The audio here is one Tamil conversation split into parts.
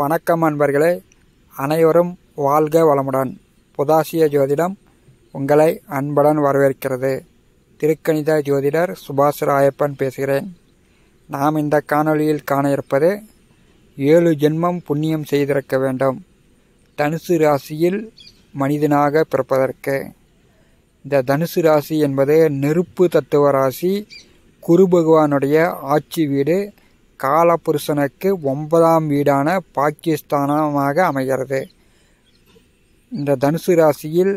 வணக்கம் அன்பர்களே அனைவரும் வாழ்க வளமுடன் புதாசிய ஜோதிடம் உங்களை அன்புடன் வரவேற்கிறது திருக்கணித ஜோதிடர் சுபாஷ் ராயப்பன் பேசுகிறேன் நாம் இந்த காணொளியில் காண இருப்பது ஏழு ஜென்மம் புண்ணியம் செய்திருக்க வேண்டும் தனுசு ராசியில் மனிதனாக பிறப்பதற்கு இந்த தனுசு ராசி என்பது நெருப்பு தத்துவ ராசி குரு பகவானுடைய ஆட்சி வீடு காலபுருஷனுக்கு ஒன்பதாம் வீடான பாகிஸ்தானமாக அமைகிறது இந்த தனுசு ராசியில்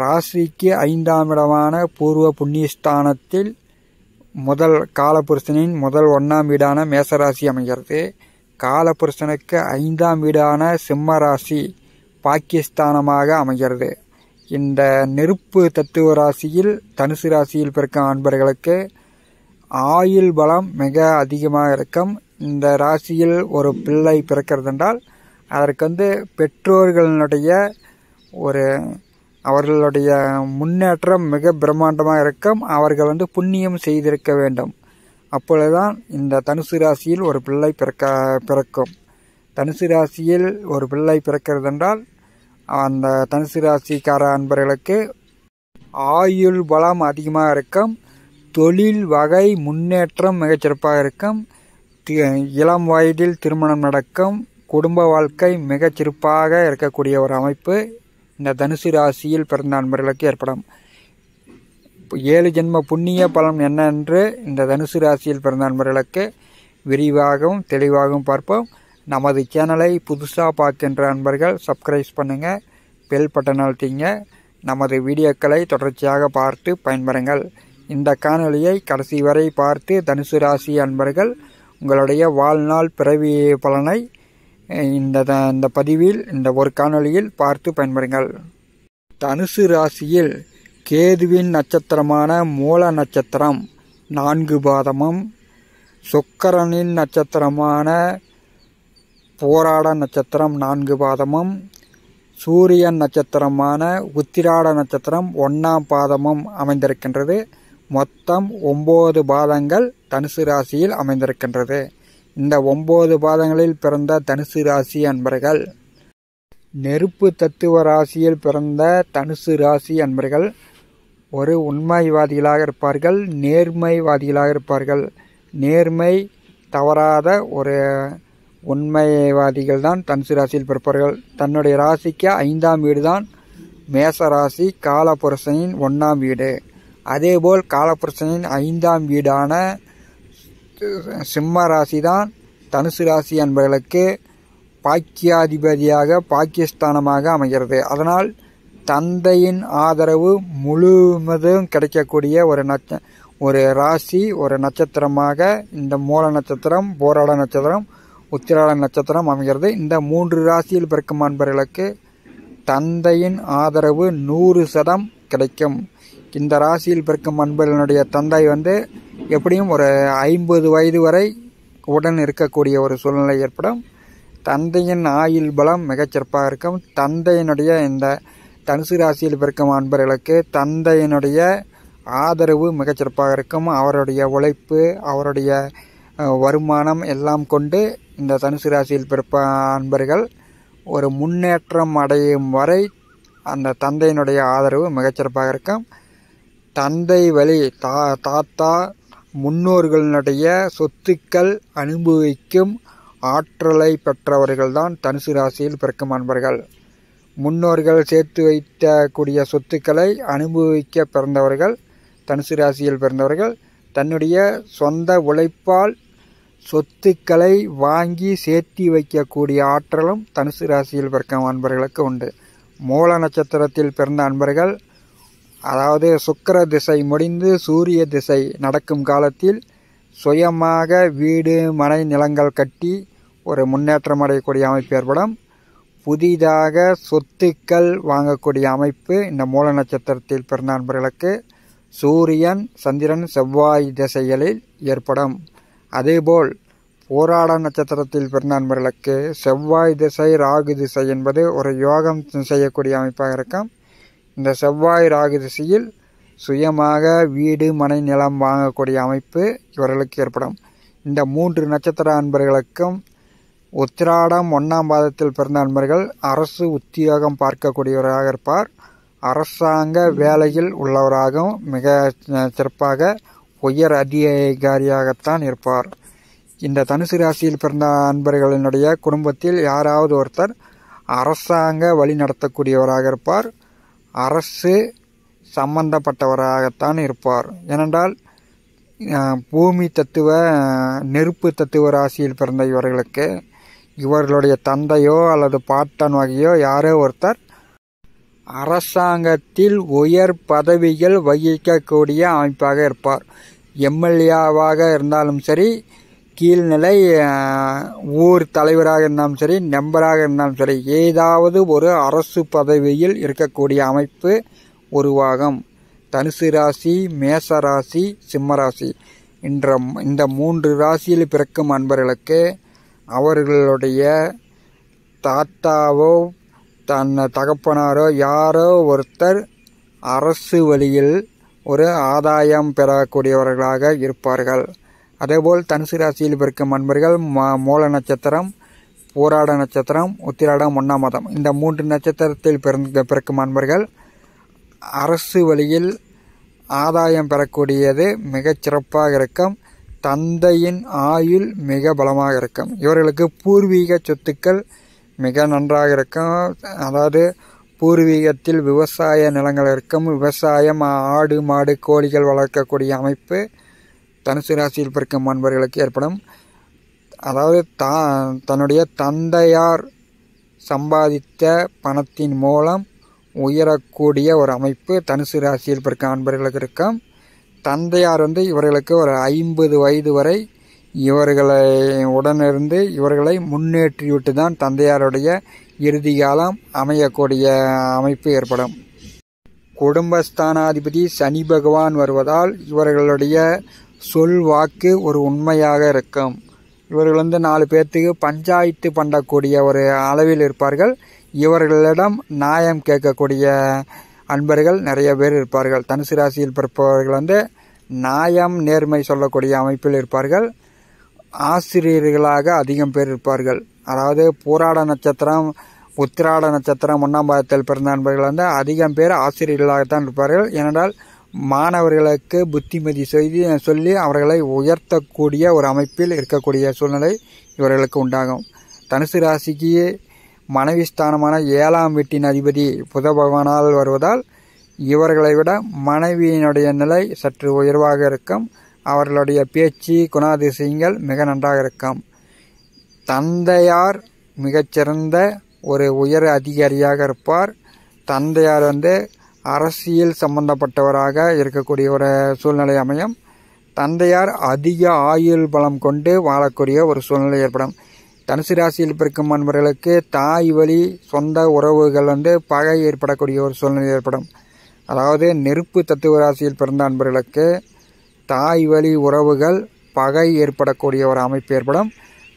ராசிக்கு ஐந்தாம் இடமான பூர்வ புண்ணியஸ்தானத்தில் முதல் காலபுருஷனின் முதல் ஒன்றாம் வீடான மேசராசி அமைகிறது காலபுருஷனுக்கு ஐந்தாம் வீடான சிம்ம ராசி பாகிஸ்தானமாக அமைகிறது இந்த நெருப்பு தத்துவ ராசியில் தனுசு ராசியில் பிறக்கும் அன்பர்களுக்கு ஆயுள் பலம் மிக அதிகமாக இருக்கும் இந்த ராசியில் ஒரு பிள்ளை என்றால் அதற்கு வந்து பெற்றோர்களினுடைய ஒரு அவர்களுடைய முன்னேற்றம் மிக பிரம்மாண்டமாக இருக்கும் அவர்கள் வந்து புண்ணியம் செய்திருக்க வேண்டும் அப்பொழுதுதான் இந்த தனுசு ராசியில் ஒரு பிள்ளை பிறக்க பிறக்கும் தனுசு ராசியில் ஒரு பிள்ளை என்றால் அந்த தனுசு ராசிக்கார அன்பர்களுக்கு ஆயுள் பலம் அதிகமாக இருக்கும் தொழில் வகை முன்னேற்றம் மிகச்சிறப்பாக இருக்கும் இளம் வயதில் திருமணம் நடக்கும் குடும்ப வாழ்க்கை மிகச்சிறப்பாக இருக்கக்கூடிய ஒரு அமைப்பு இந்த தனுசு ராசியில் பிறந்த நண்பர்களுக்கு ஏற்படும் ஏழு ஜென்ம புண்ணிய பலம் என்னென்று இந்த தனுசு ராசியில் பிறந்த நண்பர்களுக்கு விரிவாகவும் தெளிவாகவும் பார்ப்போம் நமது சேனலை புதுசாக பார்க்கின்ற நண்பர்கள் சப்ஸ்கிரைப் பண்ணுங்கள் பெல் பட்டன் அழுத்திங்க நமது வீடியோக்களை தொடர்ச்சியாக பார்த்து பயன்பெறுங்கள் இந்த காணொலியை கடைசி வரை பார்த்து தனுசு ராசி அன்பர்கள் உங்களுடைய வாழ்நாள் பிறவி பலனை இந்த இந்த பதிவில் இந்த ஒரு காணொலியில் பார்த்து பயன்பெறுங்கள் தனுசு ராசியில் கேதுவின் நட்சத்திரமான மூல நட்சத்திரம் நான்கு பாதமும் சுக்கரனின் நட்சத்திரமான போராட நட்சத்திரம் நான்கு பாதமும் சூரியன் நட்சத்திரமான உத்திராட நட்சத்திரம் ஒன்றாம் பாதமும் அமைந்திருக்கின்றது மொத்தம் ஒம்பது பாதங்கள் தனுசு ராசியில் அமைந்திருக்கின்றது இந்த ஒம்பது பாதங்களில் பிறந்த தனுசு ராசி அன்பர்கள் நெருப்பு தத்துவ ராசியில் பிறந்த தனுசு ராசி அன்பர்கள் ஒரு உண்மைவாதிகளாக இருப்பார்கள் நேர்மைவாதிகளாக இருப்பார்கள் நேர்மை தவறாத ஒரு உண்மைவாதிகள் தான் தனுசு ராசியில் பிறப்பார்கள் தன்னுடைய ராசிக்கு ஐந்தாம் வீடு தான் மேச ராசி காலபுரசனின் ஒன்றாம் வீடு அதேபோல் காலப்பிரச்சனையின் ஐந்தாம் வீடான சிம்ம ராசி தான் தனுசு ராசி என்பவர்களுக்கு பாக்கியாதிபதியாக பாக்கியஸ்தானமாக அமைகிறது அதனால் தந்தையின் ஆதரவு முழுவதும் கிடைக்கக்கூடிய ஒரு நட்ச ஒரு ராசி ஒரு நட்சத்திரமாக இந்த மூல நட்சத்திரம் போராள நட்சத்திரம் உத்திராள நட்சத்திரம் அமைகிறது இந்த மூன்று ராசியில் பிறக்கும் அன்பர்களுக்கு தந்தையின் ஆதரவு நூறு சதம் கிடைக்கும் இந்த ராசியில் பிறக்கும் அன்பர்களுடைய தந்தை வந்து எப்படியும் ஒரு ஐம்பது வயது வரை உடன் இருக்கக்கூடிய ஒரு சூழ்நிலை ஏற்படும் தந்தையின் ஆயுள் பலம் மிகச்சிறப்பாக இருக்கும் தந்தையினுடைய இந்த தனுசு ராசியில் பிறக்கும் அன்பர்களுக்கு தந்தையினுடைய ஆதரவு மிகச்சிறப்பாக இருக்கும் அவருடைய உழைப்பு அவருடைய வருமானம் எல்லாம் கொண்டு இந்த தனுசு ராசியில் பிறப்ப அன்பர்கள் ஒரு முன்னேற்றம் அடையும் வரை அந்த தந்தையினுடைய ஆதரவு மிகச்சிறப்பாக இருக்கும் தந்தை வழி தா தாத்தா முன்னோர்களினுடைய சொத்துக்கள் அனுபவிக்கும் ஆற்றலை பெற்றவர்கள்தான் தனுசு ராசியில் பிறக்கும் அன்பர்கள் முன்னோர்கள் சேர்த்து வைத்த கூடிய சொத்துக்களை அனுபவிக்க பிறந்தவர்கள் தனுசு ராசியில் பிறந்தவர்கள் தன்னுடைய சொந்த உழைப்பால் சொத்துக்களை வாங்கி சேர்த்து வைக்கக்கூடிய ஆற்றலும் தனுசு ராசியில் பிறக்கும் அன்பர்களுக்கு உண்டு மூல நட்சத்திரத்தில் பிறந்த அன்பர்கள் அதாவது சுக்கர திசை முடிந்து சூரிய திசை நடக்கும் காலத்தில் சுயமாக வீடு மனை நிலங்கள் கட்டி ஒரு முன்னேற்றம் அடையக்கூடிய அமைப்பு ஏற்படும் புதிதாக சொத்துக்கள் வாங்கக்கூடிய அமைப்பு இந்த மூல நட்சத்திரத்தில் பிறந்த நண்பர்களுக்கு சூரியன் சந்திரன் செவ்வாய் திசைகளில் ஏற்படும் அதேபோல் போராட நட்சத்திரத்தில் பிறந்த நண்பர்களுக்கு செவ்வாய் திசை ராகு திசை என்பது ஒரு யோகம் செய்யக்கூடிய அமைப்பாக இருக்கும் இந்த செவ்வாய் ராகு திசையில் சுயமாக வீடு மனை நிலம் வாங்கக்கூடிய அமைப்பு இவர்களுக்கு ஏற்படும் இந்த மூன்று நட்சத்திர அன்பர்களுக்கும் உத்திராடம் ஒன்றாம் பாதத்தில் பிறந்த அன்பர்கள் அரசு உத்தியோகம் பார்க்கக்கூடியவராக இருப்பார் அரசாங்க வேலையில் உள்ளவராகவும் மிக சிறப்பாக உயர் அதிகாரியாகத்தான் இருப்பார் இந்த தனுசு ராசியில் பிறந்த அன்பர்களினுடைய குடும்பத்தில் யாராவது ஒருத்தர் அரசாங்க வழி நடத்தக்கூடியவராக இருப்பார் அரசு சம்பந்தப்பட்டவராகத்தான் இருப்பார் ஏனென்றால் பூமி தத்துவ நெருப்பு தத்துவ ராசியில் பிறந்த இவர்களுக்கு இவர்களுடைய தந்தையோ அல்லது பாட்டன் வகையோ யாரோ ஒருத்தர் அரசாங்கத்தில் உயர் பதவிகள் வகிக்கக்கூடிய அமைப்பாக இருப்பார் எம்எல்ஏவாக இருந்தாலும் சரி கீழ்நிலை ஊர் தலைவராக இருந்தாலும் சரி நம்பராக இருந்தாலும் சரி ஏதாவது ஒரு அரசு பதவியில் இருக்கக்கூடிய அமைப்பு உருவாகும் தனுசு ராசி மேச ராசி சிம்ம ராசி என்ற இந்த மூன்று ராசியில் பிறக்கும் அன்பர்களுக்கு அவர்களுடைய தாத்தாவோ தன் தகப்பனாரோ யாரோ ஒருத்தர் அரசு வழியில் ஒரு ஆதாயம் பெறக்கூடியவர்களாக இருப்பார்கள் அதேபோல் தனுசு ராசியில் பிறக்கும் அன்பர்கள் மூல நட்சத்திரம் போராட நட்சத்திரம் உத்திராடம் ஒன்றாம் மதம் இந்த மூன்று நட்சத்திரத்தில் பிறந்த பிறக்கும் அன்பர்கள் அரசு வழியில் ஆதாயம் பெறக்கூடியது மிகச் சிறப்பாக இருக்கும் தந்தையின் ஆயுள் மிக பலமாக இருக்கும் இவர்களுக்கு பூர்வீக சொத்துக்கள் மிக நன்றாக இருக்கும் அதாவது பூர்வீகத்தில் விவசாய நிலங்கள் இருக்கும் விவசாயம் ஆடு மாடு கோழிகள் வளர்க்கக்கூடிய அமைப்பு தனுசு ராசியில் பிறக்கும் அன்பர்களுக்கு ஏற்படும் அதாவது தா தன்னுடைய தந்தையார் சம்பாதித்த பணத்தின் மூலம் உயரக்கூடிய ஒரு அமைப்பு தனுசு ராசியில் பிறக்க அன்பர்களுக்கு இருக்கும் தந்தையார் வந்து இவர்களுக்கு ஒரு ஐம்பது வயது வரை இவர்களை உடனிருந்து இவர்களை முன்னேற்றிவிட்டு தான் தந்தையாருடைய இறுதி காலம் அமையக்கூடிய அமைப்பு ஏற்படும் குடும்பஸ்தானாதிபதி சனி பகவான் வருவதால் இவர்களுடைய சொல் வாக்கு ஒரு உண்மையாக இருக்கும் இவர்கள் வந்து நாலு பேர்த்துக்கு பஞ்சாயத்து பண்ணக்கூடிய ஒரு அளவில் இருப்பார்கள் இவர்களிடம் நியாயம் கேட்கக்கூடிய அன்பர்கள் நிறைய பேர் இருப்பார்கள் தனுசு ராசியில் பிறப்பவர்கள் வந்து நியாயம் நேர்மை சொல்லக்கூடிய அமைப்பில் இருப்பார்கள் ஆசிரியர்களாக அதிகம் பேர் இருப்பார்கள் அதாவது போராட நட்சத்திரம் உத்திராட நட்சத்திரம் ஒன்றாம் பாதத்தில் பிறந்த அன்பர்கள் வந்து அதிகம் பேர் ஆசிரியர்களாகத்தான் இருப்பார்கள் ஏனென்றால் மாணவர்களுக்கு புத்திமதி செய்து சொல்லி அவர்களை உயர்த்தக்கூடிய ஒரு அமைப்பில் இருக்கக்கூடிய சூழ்நிலை இவர்களுக்கு உண்டாகும் தனுசு ராசிக்கு மனைவி ஸ்தானமான ஏழாம் வீட்டின் அதிபதி புத பகவானால் வருவதால் இவர்களை விட மனைவியினுடைய நிலை சற்று உயர்வாக இருக்கும் அவர்களுடைய பேச்சு குணாதிசயங்கள் மிக நன்றாக இருக்கும் தந்தையார் மிகச்சிறந்த ஒரு உயர் அதிகாரியாக இருப்பார் தந்தையார் வந்து அரசியல் சம்பந்தப்பட்டவராக இருக்கக்கூடிய ஒரு சூழ்நிலை அமையும் தந்தையார் அதிக ஆயுள் பலம் கொண்டு வாழக்கூடிய ஒரு சூழ்நிலை ஏற்படும் தனுசு ராசியில் பிறக்கும் அன்பர்களுக்கு தாய் வழி சொந்த உறவுகள் வந்து பகை ஏற்படக்கூடிய ஒரு சூழ்நிலை ஏற்படும் அதாவது நெருப்பு தத்துவ ராசியில் பிறந்த அன்பர்களுக்கு தாய் வழி உறவுகள் பகை ஏற்படக்கூடிய ஒரு அமைப்பு ஏற்படும்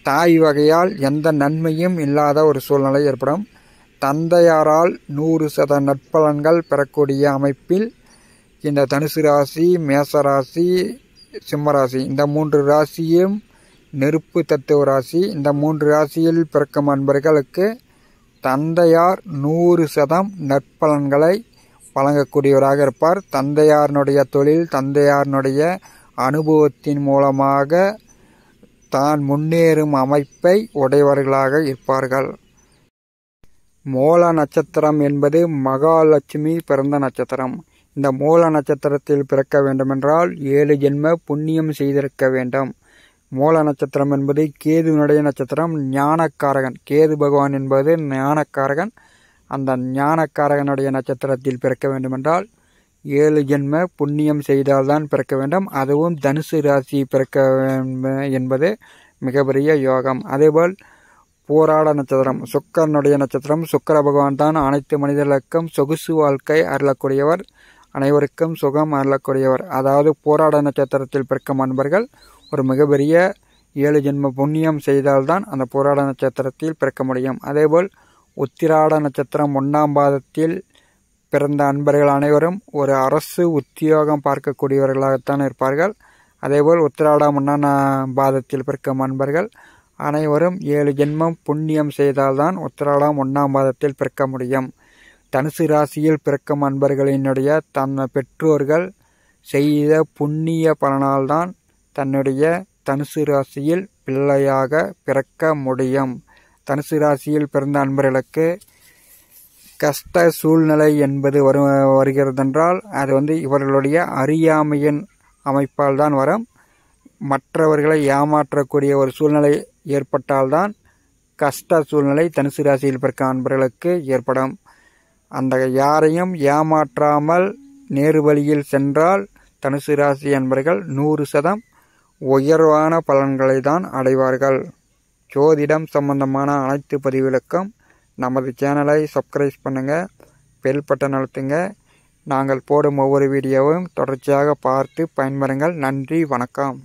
தாய் வகையால் எந்த நன்மையும் இல்லாத ஒரு சூழ்நிலை ஏற்படும் தந்தையாரால் நூறு சத நற்பலன்கள் பெறக்கூடிய அமைப்பில் இந்த தனுசு ராசி மேசராசி சிம்மராசி இந்த மூன்று ராசியும் நெருப்பு தத்துவ ராசி இந்த மூன்று ராசியில் பிறக்கும் அன்பர்களுக்கு தந்தையார் நூறு சதம் நற்பலன்களை வழங்கக்கூடியவராக இருப்பார் தந்தையாரனுடைய தொழில் தந்தையாரனுடைய அனுபவத்தின் மூலமாக தான் முன்னேறும் அமைப்பை உடையவர்களாக இருப்பார்கள் மூல நட்சத்திரம் என்பது மகாலட்சுமி பிறந்த நட்சத்திரம் இந்த மூல நட்சத்திரத்தில் பிறக்க வேண்டுமென்றால் ஏழு ஜென்ம புண்ணியம் செய்திருக்க வேண்டும் மூல நட்சத்திரம் என்பது கேதுனுடைய நட்சத்திரம் ஞானக்காரகன் கேது பகவான் என்பது ஞானக்காரகன் அந்த ஞானக்காரகனுடைய நட்சத்திரத்தில் பிறக்க வேண்டுமென்றால் ஏழு ஜென்ம புண்ணியம் செய்தால்தான் பிறக்க வேண்டும் அதுவும் தனுசு ராசி பிறக்க என்பது மிகப்பெரிய யோகம் அதேபோல் போராட நட்சத்திரம் சுக்கரனுடைய நட்சத்திரம் சுக்கர பகவான் தான் அனைத்து மனிதர்களுக்கும் சொகுசு வாழ்க்கை அருளக்கூடியவர் அனைவருக்கும் சுகம் அருளக்கூடியவர் அதாவது போராட நட்சத்திரத்தில் பிறக்கும் அன்பர்கள் ஒரு மிகப்பெரிய ஏழு ஜென்ம புண்ணியம் செய்தால்தான் அந்த போராட நட்சத்திரத்தில் பிறக்க முடியும் அதேபோல் உத்திராட நட்சத்திரம் ஒன்றாம் பாதத்தில் பிறந்த அன்பர்கள் அனைவரும் ஒரு அரசு உத்தியோகம் பார்க்கக்கூடியவர்களாகத்தான் இருப்பார்கள் அதேபோல் உத்திராடம் ஒன்றாம் பாதத்தில் பிறக்கும் அன்பர்கள் அனைவரும் ஏழு ஜென்மம் புண்ணியம் செய்தால்தான் உத்திராடம் ஒன்றாம் மாதத்தில் பிறக்க முடியும் தனுசு ராசியில் பிறக்கும் அன்பர்களினுடைய தன் பெற்றோர்கள் செய்த புண்ணிய பலனால்தான் தன்னுடைய தனுசு ராசியில் பிள்ளையாக பிறக்க முடியும் தனுசு ராசியில் பிறந்த அன்பர்களுக்கு கஷ்ட சூழ்நிலை என்பது வரு வருகிறதென்றால் அது வந்து இவர்களுடைய அறியாமையின் அமைப்பால் தான் வரும் மற்றவர்களை ஏமாற்றக்கூடிய ஒரு சூழ்நிலை ஏற்பட்டால்தான் கஷ்ட சூழ்நிலை தனுசு ராசியில் பிறக்க அன்பர்களுக்கு ஏற்படும் அந்த யாரையும் ஏமாற்றாமல் நேரு வழியில் சென்றால் தனுசு ராசி அன்பர்கள் நூறு சதம் உயர்வான பலன்களை தான் அடைவார்கள் ஜோதிடம் சம்பந்தமான அனைத்து பதிவுகளுக்கும் நமது சேனலை சப்ஸ்கிரைப் பண்ணுங்கள் பெல் பட்டன் அழுத்துங்க நாங்கள் போடும் ஒவ்வொரு வீடியோவும் தொடர்ச்சியாக பார்த்து பயன்பெறுங்கள் நன்றி வணக்கம்